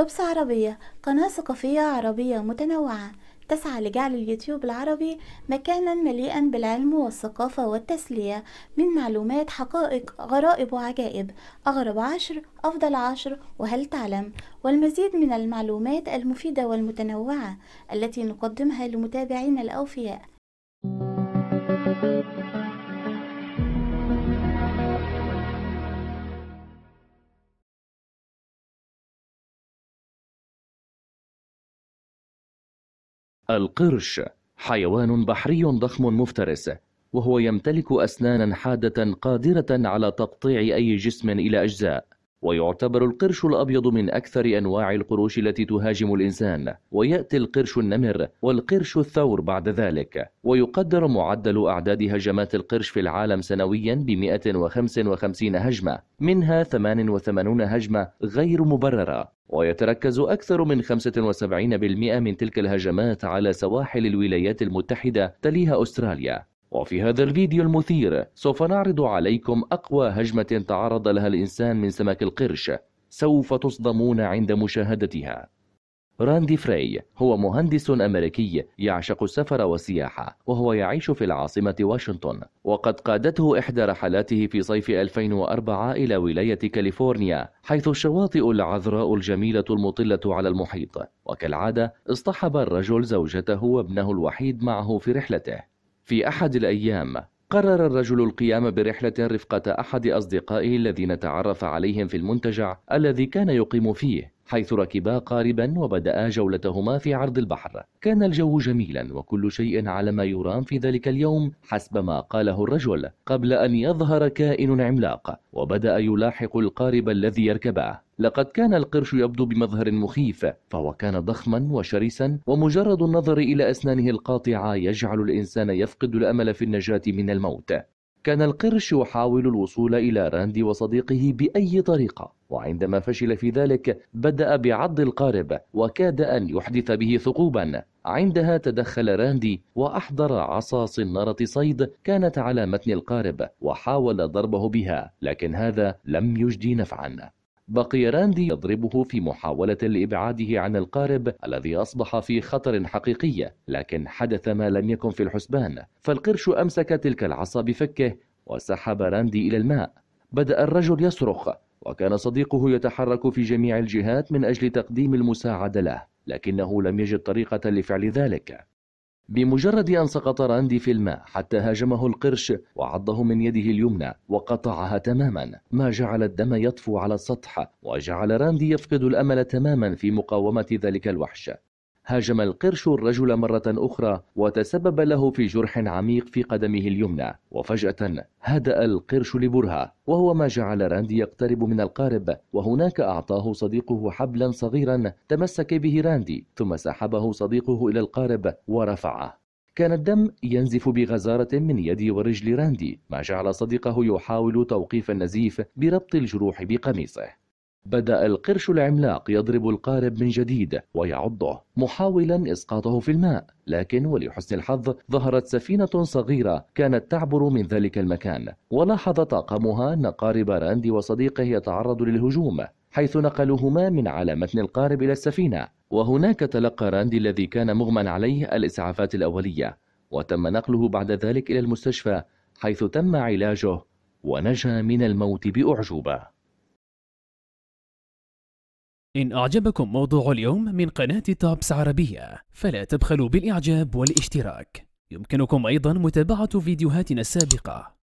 طبس عربية قناة ثقافية عربية متنوعة تسعى لجعل اليوتيوب العربي مكانا مليئا بالعلم والثقافة والتسلية من معلومات حقائق غرائب وعجائب أغرب عشر أفضل عشر وهل تعلم والمزيد من المعلومات المفيدة والمتنوعة التي نقدمها لمتابعينا الأوفياء القرش حيوان بحري ضخم مفترس وهو يمتلك أسنانا حادة قادرة على تقطيع أي جسم إلى أجزاء ويعتبر القرش الأبيض من أكثر أنواع القروش التي تهاجم الإنسان ويأتي القرش النمر والقرش الثور بعد ذلك ويقدر معدل أعداد هجمات القرش في العالم سنويا ب 155 هجمة منها 88 هجمة غير مبررة ويتركز أكثر من 75% من تلك الهجمات على سواحل الولايات المتحدة تليها أستراليا وفي هذا الفيديو المثير سوف نعرض عليكم أقوى هجمة تعرض لها الإنسان من سمك القرش سوف تصدمون عند مشاهدتها راندي فري هو مهندس أمريكي يعشق السفر والسياحة وهو يعيش في العاصمة واشنطن وقد قادته إحدى رحلاته في صيف 2004 إلى ولاية كاليفورنيا حيث الشواطئ العذراء الجميلة المطلة على المحيط وكالعادة اصطحب الرجل زوجته وابنه الوحيد معه في رحلته في أحد الأيام قرر الرجل القيام برحلة رفقة أحد أصدقائه الذين تعرف عليهم في المنتجع الذي كان يقيم فيه حيث ركبا قاربا وبدأ جولتهما في عرض البحر كان الجو جميلا وكل شيء على ما يرام في ذلك اليوم حسب ما قاله الرجل قبل أن يظهر كائن عملاق وبدأ يلاحق القارب الذي يركبه لقد كان القرش يبدو بمظهر مخيف فهو كان ضخما وشرسا ومجرد النظر إلى أسنانه القاطعة يجعل الإنسان يفقد الأمل في النجاة من الموت كان القرش يحاول الوصول إلى راندي وصديقه بأي طريقة وعندما فشل في ذلك بدأ بعض القارب وكاد أن يحدث به ثقوبا عندها تدخل راندي وأحضر عصا صنارة صيد كانت على متن القارب وحاول ضربه بها لكن هذا لم يجدي نفعا بقي راندي يضربه في محاولة لإبعاده عن القارب الذي أصبح في خطر حقيقي لكن حدث ما لم يكن في الحسبان فالقرش أمسك تلك العصا بفكه وسحب راندي إلى الماء بدأ الرجل يصرخ وكان صديقه يتحرك في جميع الجهات من أجل تقديم المساعدة له لكنه لم يجد طريقة لفعل ذلك بمجرد أن سقط راندي في الماء حتى هاجمه القرش وعضه من يده اليمنى وقطعها تماما ما جعل الدم يطفو على السطح وجعل راندي يفقد الأمل تماما في مقاومة ذلك الوحش هاجم القرش الرجل مرة أخرى وتسبب له في جرح عميق في قدمه اليمنى وفجأة هدأ القرش لبرهة وهو ما جعل راندي يقترب من القارب وهناك أعطاه صديقه حبلا صغيرا تمسك به راندي ثم سحبه صديقه إلى القارب ورفعه كان الدم ينزف بغزارة من يد ورجل راندي ما جعل صديقه يحاول توقيف النزيف بربط الجروح بقميصه بدأ القرش العملاق يضرب القارب من جديد ويعضه محاولا إسقاطه في الماء لكن ولحسن الحظ ظهرت سفينة صغيرة كانت تعبر من ذلك المكان ولاحظ طاقمها أن قارب راندي وصديقه يتعرض للهجوم حيث نقلوهما من على متن القارب إلى السفينة وهناك تلقى راندي الذي كان مغمى عليه الإسعافات الأولية وتم نقله بعد ذلك إلى المستشفى حيث تم علاجه ونجا من الموت بأعجوبة إن أعجبكم موضوع اليوم من قناة تابس عربية فلا تبخلوا بالإعجاب والاشتراك يمكنكم أيضا متابعة فيديوهاتنا السابقة